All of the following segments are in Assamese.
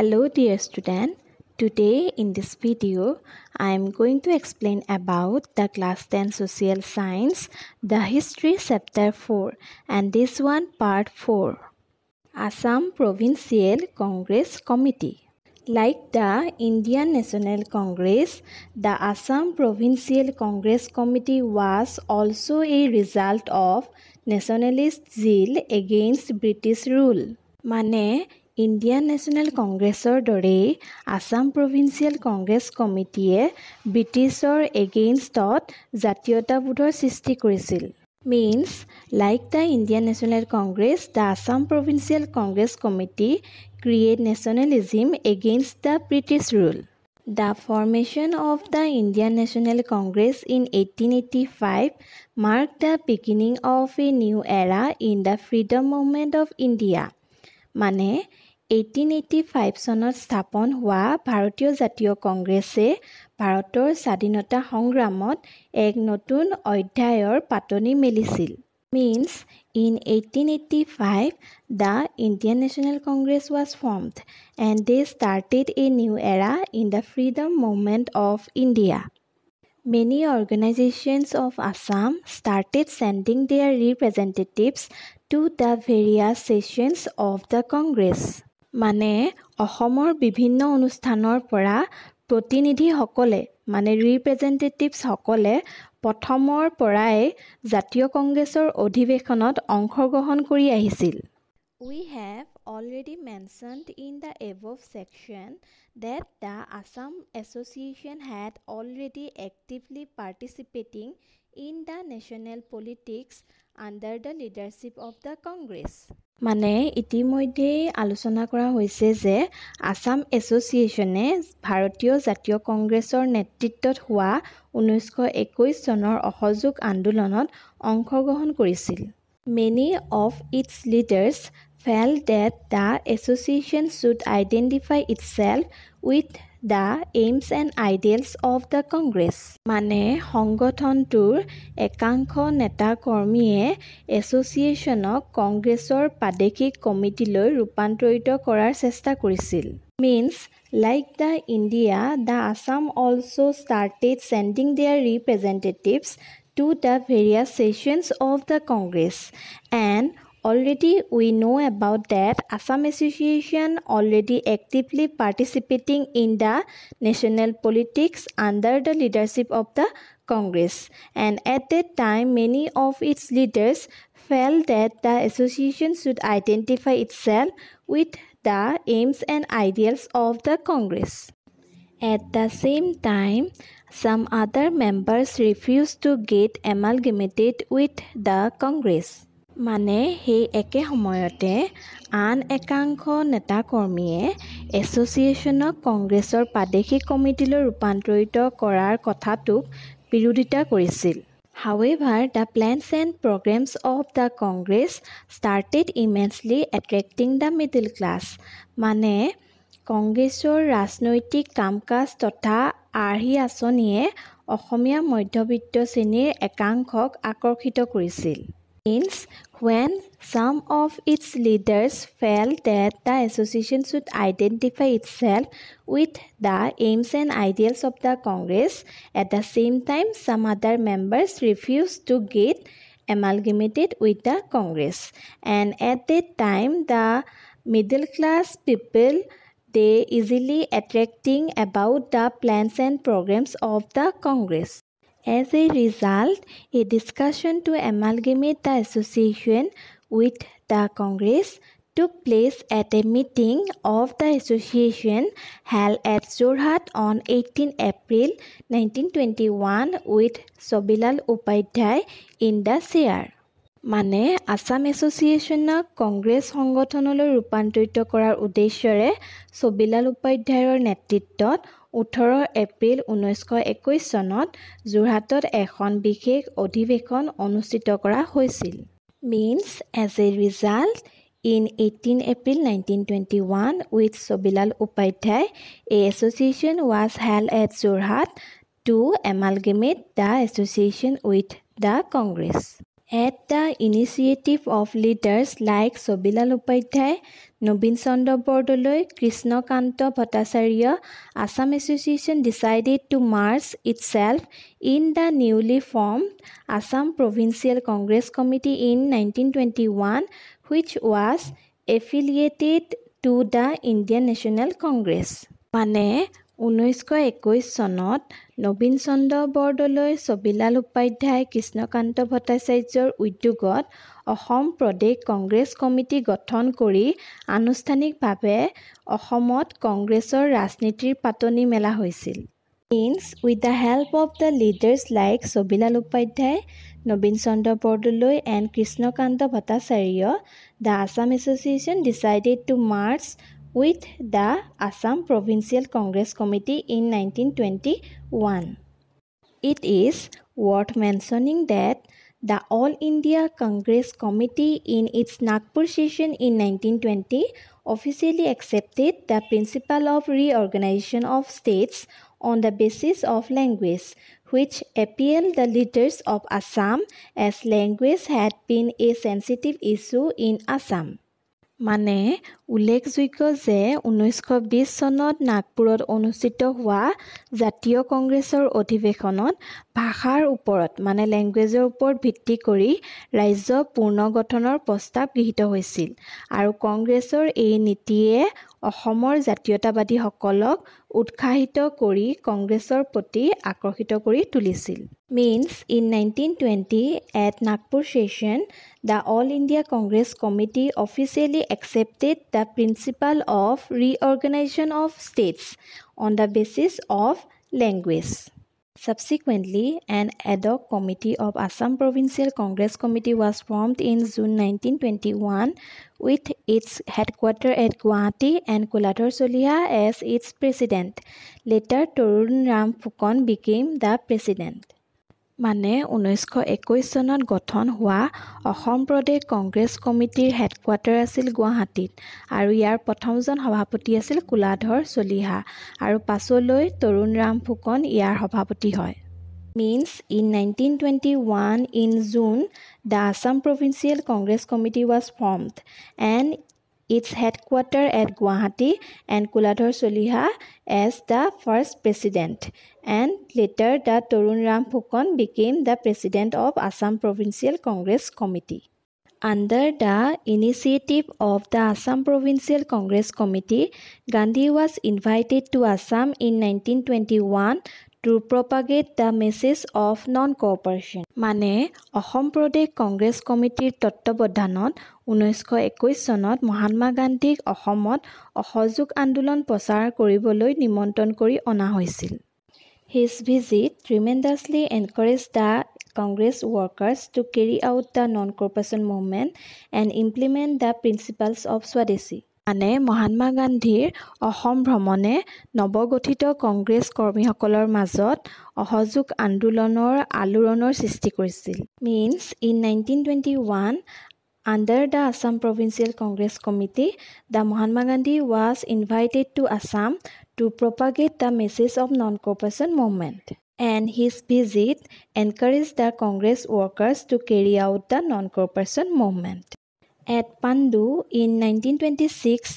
Hello dear student, today in this video I am going to explain about the class 10 social science, the history chapter 4 and this one part 4. Assam Provincial Congress Committee Like the Indian National Congress, the Assam Provincial Congress Committee was also a result of nationalist zeal against British rule. মানে ইণ্ডিয়ান নেশ্যনেল কংগ্ৰেছৰ দৰেই আছাম প্ৰভিন্সিয়েল কংগ্ৰেছ কমিটিয়ে ব্ৰিটিছৰ এগেইনষ্টত জাতীয়তাবোধৰ সৃষ্টি কৰিছিল means like the Indian National Congress the Assam Provincial Congress Committee create nationalism against the British rule the formation of the Indian National Congress in eighteen eighty five mark the beginning of a new era in the freedom movement of India মানে এইটিন এইটি ফাইভ চনত স্থাপন হোৱা ভাৰতীয় জাতীয় কংগ্ৰেছে ভাৰতৰ স্বাধীনতা সংগ্ৰামত এক নতুন অধ্যায়ৰ পাতনি মেলিছিল means in eighteen eighty five the Indian National Congress was formed and they started a new era in the freedom movement of India many organisations of Assam started sending their representatives to the various sessions of the Congress মানে অসমৰ বিভিন্ন অনুষ্ঠানৰ পৰা প্ৰতিনিধিসকলে মানে ৰিপ্ৰেজেণ্টেটিভছসকলে প্ৰথমৰ পৰাই জাতীয় কংগ্ৰেছৰ অধিৱেশনত অংশগ্ৰহণ কৰি আহিছিল we have already mentioned in the above section that the Assam Association had already actively participating in the national politics under the leadership of the Congress মানে ইতিমধ্যেই আলোচনা কৰা হৈছে যে আছাম এছ'চিয়েশ্যনে ভাৰতীয় জাতীয় কংগ্ৰেছৰ নেতৃত্বত হোৱা ঊনৈছশ একৈছ চনৰ অসহযোগ আন্দোলনত অংশগ্ৰহণ কৰিছিল many of its leaders felt that the Association should identify itself with the aims and ideals of the Congress মানে সংগঠনটোৰ একাংশ নেতাকৰ্মীয়ে এছ'চিয়েশ্যনক কংগ্ৰেছৰ প্ৰাদেশিক কমিটিলৈ ৰূপান্তৰিত কৰাৰ চেষ্টা কৰিছিল means like the India the Assam also' started sending their representatives to the various sessions of the Congress and Already we know about that Assam Association already actively participating in the national politics under the leadership of the Congress. And at that time, many of its leaders felt that the association should identify itself with the aims and ideals of the Congress. At the same time, some other members refused to get amalgamated with the Congress. মানে সেই একে সময়তে আন একাংশ নেতাকৰ্মীয়ে এছ'চিয়েশ্যনক কংগ্ৰেছৰ প্ৰাদেশিক কমিটিলৈ ৰূপান্তৰিত কৰাৰ কথাটোক বিৰোধিতা কৰিছিল however the plans and programmes of the Congress started immensely attracting the middle class মানে কংগ্ৰেছৰ ৰাজনৈতিক কাম কাজ তথা আৰ্হি আঁচনিয়ে অসমীয়া মধ্যবিত্ত শ্ৰেণীৰ একাংশক আকৰ্ষিত কৰিছিল Hence, when some of its leaders felt that the association should identify itself with the aims and ideals of the Congress, at the same time, some other members refused to get amalgamated with the Congress. And at that time, the middle class people they easily attracting about the plans and programs of the Congress. As a result এই discussion to amalgamate the Association with the Congress took place at a meeting of the Association held at Jorhat on eighteen April nineteen twenty one with Chabilal Upadhyaya in the chair মানে আছাম এছ'চিয়েশ্যনক কংগ্ৰেছ সংগঠনলৈ ৰূপান্তৰিত কৰাৰ উদ্দেশ্যৰে ছবিলাল উপাধ্যায়ৰ নেতৃত্বত ওঠৰ এপ্ৰিল ঊনৈছশ একৈছ চনত যোৰহাটত এখন বিশেষ অধিৱেশন অনুষ্ঠিত কৰা হৈছিল means as a result in eighteen April nineteen twenty one with Chabilal Upadhyaya এই Association was held at Jorhat to amalgamate the Association with the Congress at the initiative of leaders like Chabilal Upadhyaya Nabin Chandra Bordoloi Krishnakanta Bhattacharya Assam Association decided to merge itself in the newly form Assam Provincial Congress Committee in nineteen twenty one which was affiliated to the Indian National Congress মানে ঊনৈছশ একৈছ চনত নবীন চন্দ্ৰ বৰদলৈ ছবিলাল উপাধ্যায় কৃষ্ণকান্ত ভট্টাচাৰ্যৰ উদ্যোগত অসম প্ৰদেশ কংগ্ৰেছ কমিটি গঠন কৰি আনুষ্ঠানিকভাৱে অসমত কংগ্ৰেছৰ ৰাজনীতিৰ পাতনি মেলা হৈছিল means with the help of the leaders like Chabilal Upadhyaya Nabin Chandra Bordoloi and Krishnakanta Bhattacharya the Assam Association decided to merge with the Assam Provincial Congress Committee in 1921. It is worth mentioning that the All India Congress Committee in its Nagpur session in 1920 officially accepted the principle of reorganization of states on the basis of language, which appealed the leaders of Assam as language had been a sensitive issue in Assam. মানে উল্লেখযোগ্য যে ঊনৈছশ বিছ চনত নাগপুৰত অনুষ্ঠিত হোৱা জাতীয় কংগ্ৰেছৰ অধিৱেশনত ভাষাৰ ওপৰত মানে লেংগুৱেজৰ ওপৰত ভিত্তি কৰি ৰাজ্য পুনৰ্গঠনৰ প্ৰস্তাৱ গৃহীত হৈছিল আৰু কংগ্ৰেছৰ এই নীতিয়ে অসমৰ জাতীয়তাবাদীসকলক উৎসাহিত কৰি কংগ্ৰেছৰ প্ৰতি আকৰ্ষিত কৰি তুলিছিল means in nineteen twenty at Nagpur session the All India Congress Committee officially accepted the the principle of reorganization of states on the basis of language. Subsequently, an ad hoc committee of Assam Provincial Congress Committee was formed in June 1921 with its headquarters at Guwahati and Kuladhar Solia as its president. Later, Torun Ram Fukan became the president. মানে ঊনৈছশ একৈছ চনত গঠন হোৱা অসম প্ৰদেশ কংগ্ৰেছ কমিটিৰ হেডকোৱাৰ্টাৰ আছিল গুৱাহাটীত আৰু ইয়াৰ প্ৰথমজন সভাপতি আছিল কুলাধৰ চলিহা আৰু পাছলৈ তৰুণ ৰাম ফুকন ইয়াৰ সভাপতি হয় means in nineteen twenty one in June the Assam Provincial Congress Committee was formed and its headquarter at Guwahati and Kuladhar Chaliha as the first president and later the Tarun Ram Phukan became the president of Assam Provincial Congress Committee under the initiative of the Assam Provincial Congress Committee Gandhi was invited to Assam in nineteen twenty one to propagate the message of non cooperation মানে অসম প্ৰদেশ কংগ্ৰেছ কমিটিৰ তত্বাৱধানত ঊনৈছশ একৈছ চনত মহাত্মা গান্ধীক অসমত অসহযোগ আন্দোলন প্ৰচাৰ কৰিবলৈ নিমন্ত্ৰণ কৰি অনা হৈছিল his visit tremendously encourage the Congress workers to carry out the non cooperation movement and implement the principles of swadeshi আনে মহাত্মা গান্ধীৰ অসম ভ্ৰমণে নৱগঠিত কংগ্ৰেছ কৰ্মীসকলৰ মাজত অসযোগ আন্দোলনৰ আলোড়নৰ সৃষ্টি কৰিছিল means in nineteen twenty one under the Assam Provincial Congress Committee the Mahatma Gandhi was invited to Assam to propagate the message of non cooperation movement and his visit encourage the Congress workers to carry out the non cooperation movement at Pandu in nineteen twenty six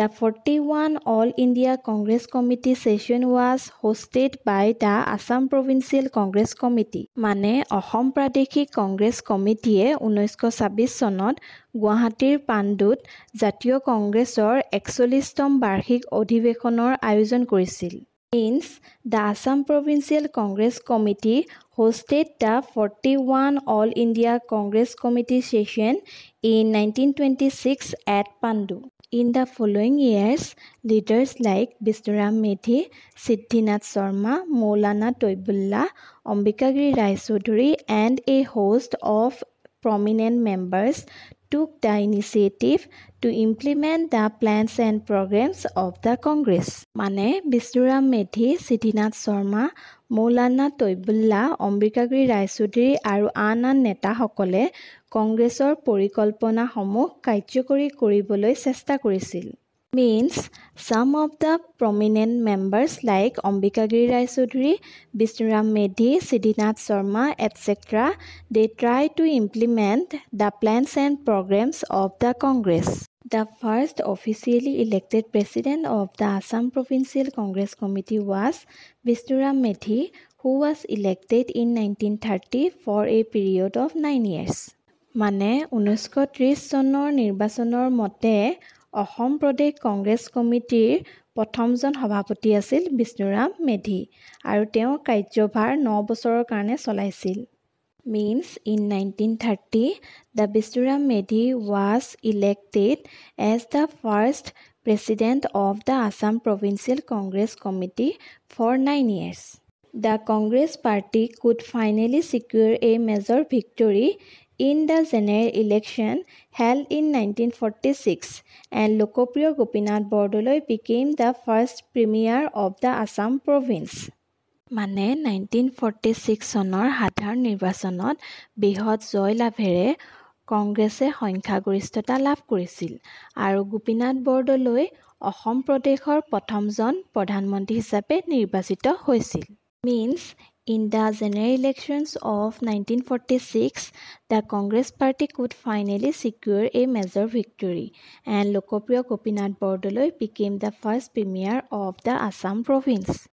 the forty one All India Congress Committee session was hosted by the Assam Provincial Congress Committee মানে অসম প্ৰাদেশিক কংগ্ৰেছ কমিটিয়ে ঊনৈছশ ছাব্বিছ চনত গুৱাহাটীৰ পাণ্ডুত জাতীয় কংগ্ৰেছৰ একচল্লিছতম বাৰ্ষিক অধিৱেশনৰ আয়োজন কৰিছিল means the Assam Provincial Congress Committee hosted the 41 All India Congress Committee session in 1926 at Pandu. In the following years, leaders like Bisturam Medhi, Siddhinath Sharma, Molana Toibullah, Ambikagiri Rai Choudhury and a host of prominent members took the initiative to implement the plans and programs of the Congress. Mane, Bisturam Methi, Sitinath Sharma, Molana Toibullah, Ambikagri Raisudri, Aru Anan Neta Hokole, কংগ্ৰেছৰ পৰিকল্পনাসমূহ কাৰ্যকৰী কৰিবলৈ চেষ্টা কৰিছিল means some of the prominent members like Ambikagiri Rai Chaudhuri, Bishnuram Medhi, Siddhinath Sharma, etc., they try to implement the plans and programs of the Congress. The first officially elected president of the Assam Provincial Congress Committee was Bishnuram Medhi, who was elected in 1930 for a period of nine years. মানে ঊনৈছশ ত্ৰিছ চনৰ নিৰ্বাচনৰ মতে অসম প্ৰদেশ কংগ্ৰেছ কমিটিৰ প্ৰথমজন সভাপতি আছিল বিষ্ণুৰাম মেধি আৰু তেওঁৰ কাৰ্যভাৰ ন বছৰৰ কাৰণে চলাইছিল means in nineteen thirty the Bishnuram Medhi was elected as the first president of the Assam Provincial Congress Committee for nine years the Congress party could finally secure a major victory in the general election held in nineteen forty six and লোকপ্ৰিয় Gopinath Bordoloi became the first premier of the Assam province মানে নাইনটিন ফৰ্টি ছিক্স চনৰ সাধাৰণ নিৰ্বাচনত বৃহৎ জয়লাভেৰে কংগ্ৰেছে সংখ্যাগৰিষ্ঠতা লাভ কৰিছিল আৰু গোপীনাথ বৰদলৈ অসম প্ৰদেশৰ প্ৰথমজন প্ৰধানমন্ত্ৰী হিচাপে নিৰ্বাচিত হৈছিল means in the general elections of 1946, the Congress Party could finally secure a major victory, and Lokopriya Gopinath Bordoloi became the first premier of the Assam province.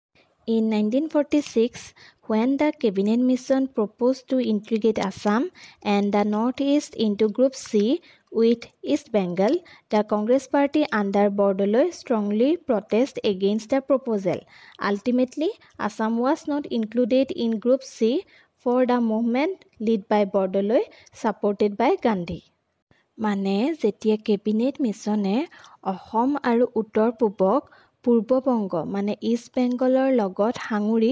In 1946, when the cabinet mission proposed to integrate Assam and the Northeast into Group C with East Bengal, the Congress Party under Bordoloi strongly protested against the proposal. Ultimately, Assam was not included in Group C for the movement led by Bordoloi, supported by Gandhi. মানে যেতিয়া কেবিনেট মিছনে অসম আৰু উত্তৰ পূবক পূৰ্ববংগ মানে ইষ্ট বেংগলৰ লগত সাঙুৰি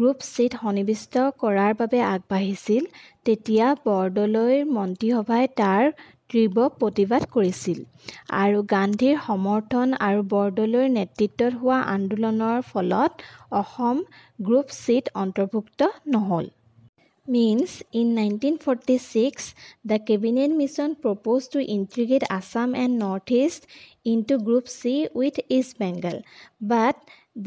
গ্ৰুপ চিট সন্নিৱিষ্ট কৰাৰ বাবে আগবাঢ়িছিল তেতিয়া বৰদলৈৰ মন্ত্ৰীসভাই তাৰ তীব্ৰ প্ৰতিবাদ কৰিছিল আৰু গান্ধীৰ সমৰ্থন আৰু বৰদলৈৰ নেতৃত্বত হোৱা আন্দোলনৰ ফলত অসম গ্ৰুপ চিট অন্তৰ্ভুক্ত নহ'ল means in 1946 the cabinet mission proposed to integrate assam and northeast into group c with east bengal but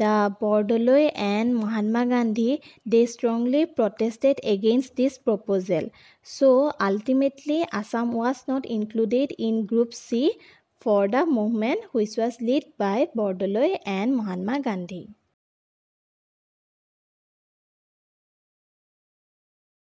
the bordoloi and mahatma gandhi they strongly protested against this proposal so ultimately assam was not included in group c for the movement which was led by bordoloi and mahatma gandhi